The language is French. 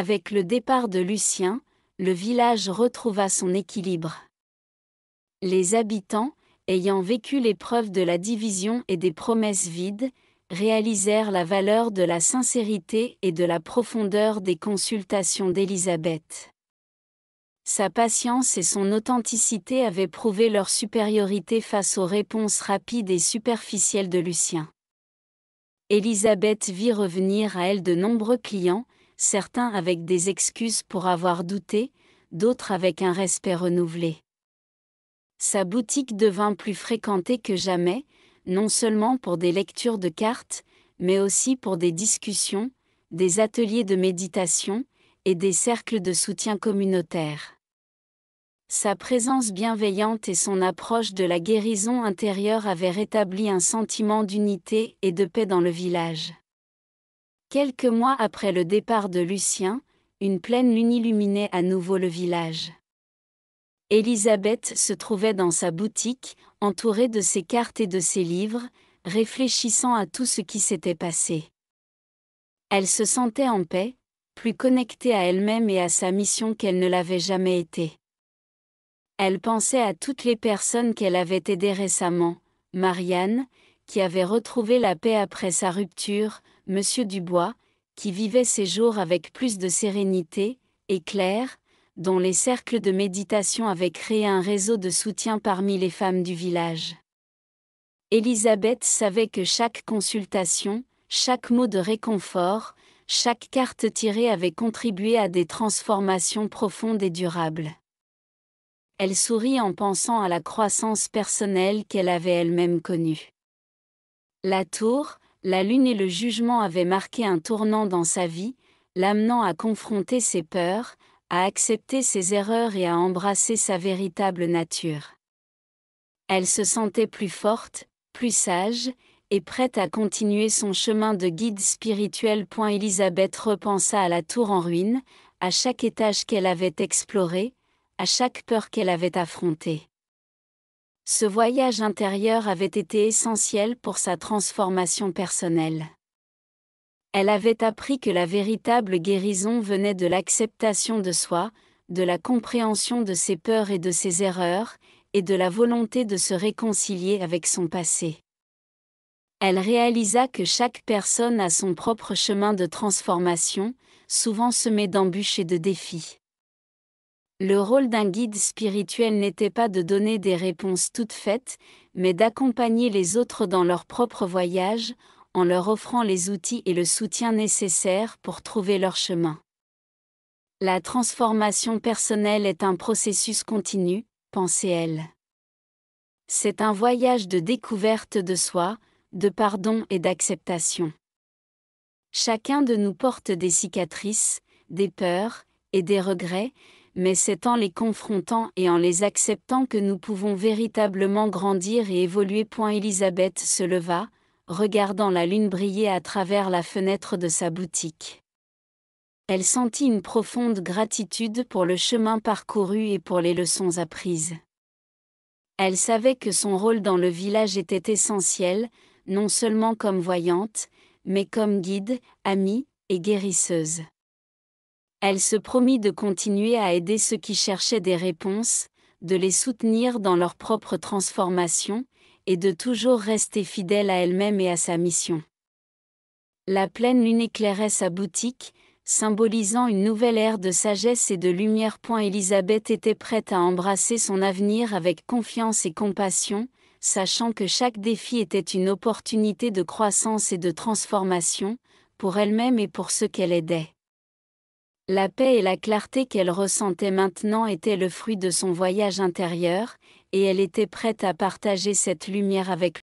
Avec le départ de Lucien, le village retrouva son équilibre. Les habitants, ayant vécu l'épreuve de la division et des promesses vides, réalisèrent la valeur de la sincérité et de la profondeur des consultations d'Élisabeth. Sa patience et son authenticité avaient prouvé leur supériorité face aux réponses rapides et superficielles de Lucien. Élisabeth vit revenir à elle de nombreux clients, certains avec des excuses pour avoir douté, d'autres avec un respect renouvelé. Sa boutique devint plus fréquentée que jamais, non seulement pour des lectures de cartes, mais aussi pour des discussions, des ateliers de méditation et des cercles de soutien communautaire. Sa présence bienveillante et son approche de la guérison intérieure avaient rétabli un sentiment d'unité et de paix dans le village. Quelques mois après le départ de Lucien, une pleine lune illuminait à nouveau le village. Élisabeth se trouvait dans sa boutique, entourée de ses cartes et de ses livres, réfléchissant à tout ce qui s'était passé. Elle se sentait en paix, plus connectée à elle-même et à sa mission qu'elle ne l'avait jamais été. Elle pensait à toutes les personnes qu'elle avait aidées récemment, Marianne, qui avait retrouvé la paix après sa rupture, Monsieur Dubois, qui vivait ses jours avec plus de sérénité, et clair, dont les cercles de méditation avaient créé un réseau de soutien parmi les femmes du village. Elisabeth savait que chaque consultation, chaque mot de réconfort, chaque carte tirée avait contribué à des transformations profondes et durables. Elle sourit en pensant à la croissance personnelle qu'elle avait elle-même connue. La tour, la lune et le jugement avaient marqué un tournant dans sa vie, l'amenant à confronter ses peurs, à accepter ses erreurs et à embrasser sa véritable nature. Elle se sentait plus forte, plus sage, et prête à continuer son chemin de guide spirituel. Elisabeth repensa à la tour en ruine, à chaque étage qu'elle avait exploré, à chaque peur qu'elle avait affrontée. Ce voyage intérieur avait été essentiel pour sa transformation personnelle. Elle avait appris que la véritable guérison venait de l'acceptation de soi, de la compréhension de ses peurs et de ses erreurs, et de la volonté de se réconcilier avec son passé. Elle réalisa que chaque personne a son propre chemin de transformation, souvent semé d'embûches et de défis. Le rôle d'un guide spirituel n'était pas de donner des réponses toutes faites, mais d'accompagner les autres dans leur propre voyage, en leur offrant les outils et le soutien nécessaires pour trouver leur chemin. La transformation personnelle est un processus continu, pensait-elle. C'est un voyage de découverte de soi, de pardon et d'acceptation. Chacun de nous porte des cicatrices, des peurs et des regrets, mais c'est en les confrontant et en les acceptant que nous pouvons véritablement grandir et évoluer. Point Elisabeth se leva, regardant la lune briller à travers la fenêtre de sa boutique. Elle sentit une profonde gratitude pour le chemin parcouru et pour les leçons apprises. Elle savait que son rôle dans le village était essentiel, non seulement comme voyante, mais comme guide, amie et guérisseuse. Elle se promit de continuer à aider ceux qui cherchaient des réponses, de les soutenir dans leur propre transformation, et de toujours rester fidèle à elle-même et à sa mission. La pleine lune éclairait sa boutique, symbolisant une nouvelle ère de sagesse et de lumière. Elisabeth était prête à embrasser son avenir avec confiance et compassion, sachant que chaque défi était une opportunité de croissance et de transformation, pour elle-même et pour ceux qu'elle aidait. La paix et la clarté qu'elle ressentait maintenant étaient le fruit de son voyage intérieur, et elle était prête à partager cette lumière avec